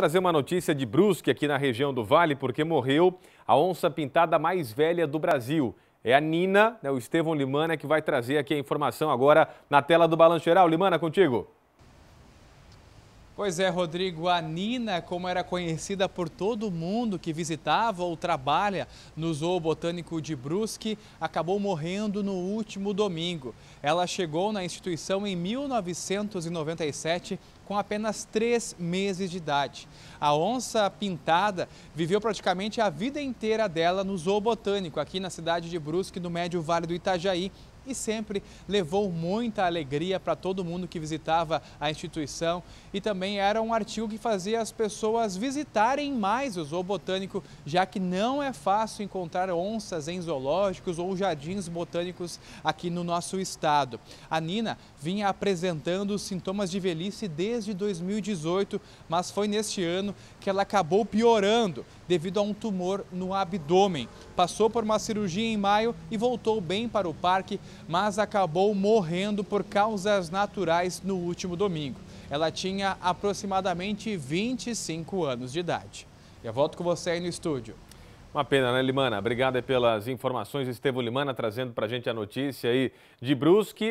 trazer uma notícia de Brusque aqui na região do Vale, porque morreu a onça pintada mais velha do Brasil. É a Nina, né, o Estevão Limana, que vai trazer aqui a informação agora na tela do Balanço Geral. Limana, contigo. Pois é, Rodrigo, a Nina, como era conhecida por todo mundo que visitava ou trabalha no Zoo Botânico de Brusque, acabou morrendo no último domingo. Ela chegou na instituição em 1997 com apenas três meses de idade. A onça pintada viveu praticamente a vida inteira dela no Zoo Botânico, aqui na cidade de Brusque, no Médio Vale do Itajaí, e sempre levou muita alegria para todo mundo que visitava a instituição e também era um artigo que fazia as pessoas visitarem mais o Zoo Botânico, já que não é fácil encontrar onças em zoológicos ou jardins botânicos aqui no nosso estado. A Nina vinha apresentando sintomas de velhice desde 2018, mas foi neste ano que ela acabou piorando devido a um tumor no abdômen. Passou por uma cirurgia em maio e voltou bem para o parque, mas acabou morrendo por causas naturais no último domingo. Ela tinha aproximadamente 25 anos de idade. Eu volto com você aí no estúdio. Uma pena, né, Limana? Obrigado pelas informações. Estevam Limana trazendo para a gente a notícia aí de Brusque.